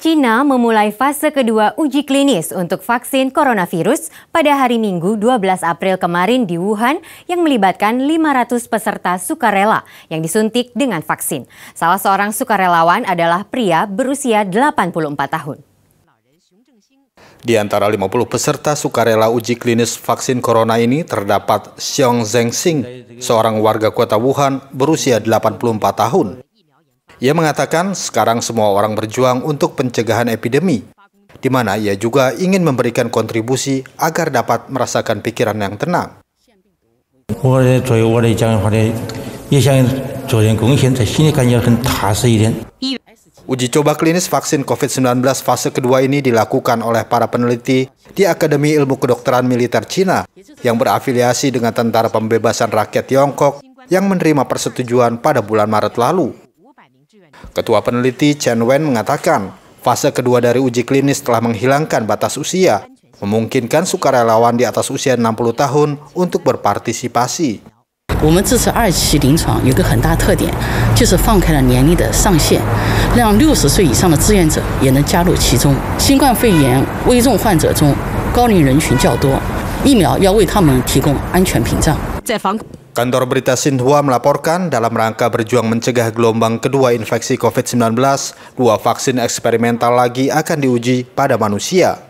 China memulai fase kedua uji klinis untuk vaksin coronavirus pada hari Minggu 12 April kemarin di Wuhan yang melibatkan 500 peserta sukarela yang disuntik dengan vaksin. Salah seorang sukarelawan adalah pria berusia 84 tahun. Di antara 50 peserta sukarela uji klinis vaksin corona ini terdapat Xiong Zhengxing, seorang warga kota Wuhan berusia 84 tahun. Ia mengatakan sekarang semua orang berjuang untuk pencegahan epidemi, di mana ia juga ingin memberikan kontribusi agar dapat merasakan pikiran yang tenang. Uji coba klinis vaksin COVID-19 fase kedua ini dilakukan oleh para peneliti di Akademi Ilmu Kedokteran Militer Cina yang berafiliasi dengan Tentara Pembebasan Rakyat Tiongkok yang menerima persetujuan pada bulan Maret lalu. Ketua peneliti Chen Wen mengatakan, fase kedua dari uji klinis telah menghilangkan batas usia, memungkinkan sukarelawan di atas usia 60 tahun untuk berpartisipasi. Kantor berita Sinhua melaporkan dalam rangka berjuang mencegah gelombang kedua infeksi COVID-19, dua vaksin eksperimental lagi akan diuji pada manusia.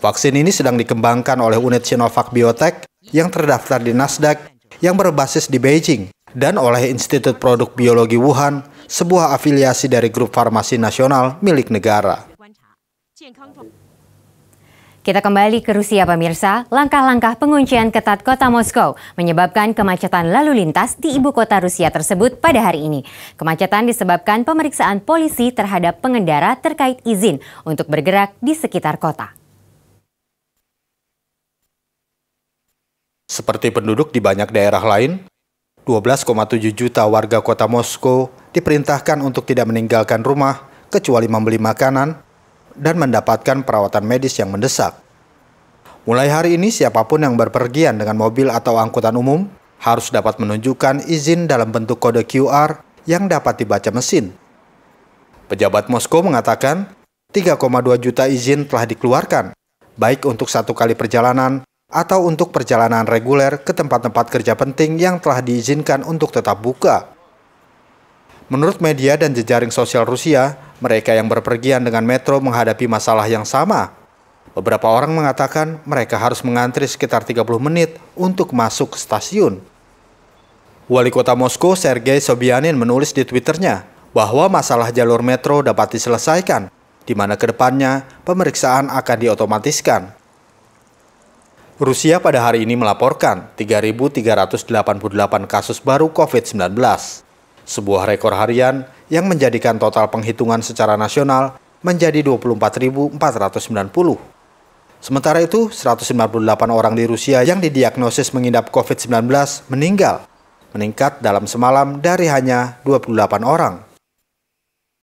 Vaksin ini sedang dikembangkan oleh unit Sinovac Biotech yang terdaftar di Nasdaq yang berbasis di Beijing dan oleh Institut Produk Biologi Wuhan, sebuah afiliasi dari grup farmasi nasional milik negara. Kita kembali ke Rusia pemirsa. Langkah-langkah penguncian ketat kota Moskow menyebabkan kemacetan lalu lintas di ibu kota Rusia tersebut pada hari ini. Kemacetan disebabkan pemeriksaan polisi terhadap pengendara terkait izin untuk bergerak di sekitar kota. Seperti penduduk di banyak daerah lain, 12,7 juta warga kota Moskow diperintahkan untuk tidak meninggalkan rumah kecuali membeli makanan dan mendapatkan perawatan medis yang mendesak. Mulai hari ini, siapapun yang berpergian dengan mobil atau angkutan umum harus dapat menunjukkan izin dalam bentuk kode QR yang dapat dibaca mesin. Pejabat Moskow mengatakan 3,2 juta izin telah dikeluarkan, baik untuk satu kali perjalanan atau untuk perjalanan reguler ke tempat-tempat kerja penting yang telah diizinkan untuk tetap buka. Menurut media dan jejaring sosial Rusia, mereka yang berpergian dengan metro menghadapi masalah yang sama. Beberapa orang mengatakan mereka harus mengantri sekitar 30 menit untuk masuk ke stasiun. Wali kota Moskow Sergei Sobyanin menulis di Twitternya bahwa masalah jalur metro dapat diselesaikan, di mana kedepannya pemeriksaan akan diotomatiskan. Rusia pada hari ini melaporkan 3.388 kasus baru COVID-19, sebuah rekor harian yang menjadikan total penghitungan secara nasional menjadi 24.490. Sementara itu, 198 orang di Rusia yang didiagnosis mengidap COVID-19 meninggal, meningkat dalam semalam dari hanya 28 orang.